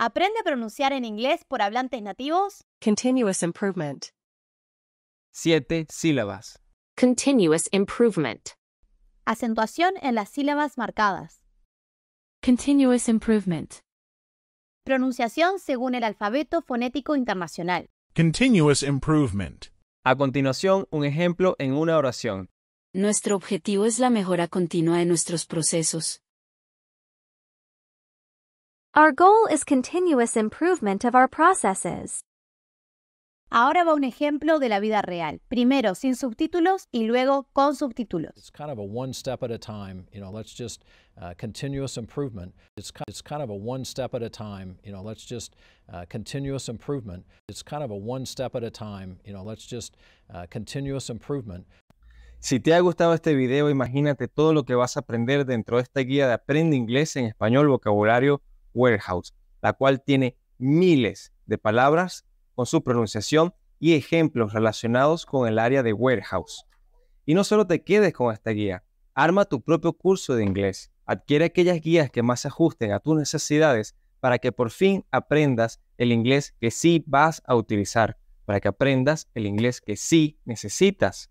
Aprende a pronunciar en inglés por hablantes nativos. Continuous improvement. Siete sílabas. Continuous improvement. Acentuación en las sílabas marcadas. Continuous improvement. Pronunciación según el alfabeto fonético internacional. Continuous improvement. A continuación, un ejemplo en una oración. Nuestro objetivo es la mejora continua de nuestros procesos. Our goal is continuous improvement of our processes. Ahora va un ejemplo de la vida real, primero sin subtítulos y luego con subtítulos. It's kind of a one step at a time, you know, let's just uh, continuous improvement. It's, it's kind of a one step at a time, you know, let's just uh, continuous improvement. It's kind of a one step at a time, you know, let's just uh, continuous improvement. Si te ha gustado este video, imagínate todo lo que vas a aprender dentro de esta guía de Aprende Inglés en Español Vocabulario Warehouse, la cual tiene miles de palabras con su pronunciación y ejemplos relacionados con el área de warehouse. Y no solo te quedes con esta guía, arma tu propio curso de inglés, adquiere aquellas guías que más se ajusten a tus necesidades para que por fin aprendas el inglés que sí vas a utilizar, para que aprendas el inglés que sí necesitas.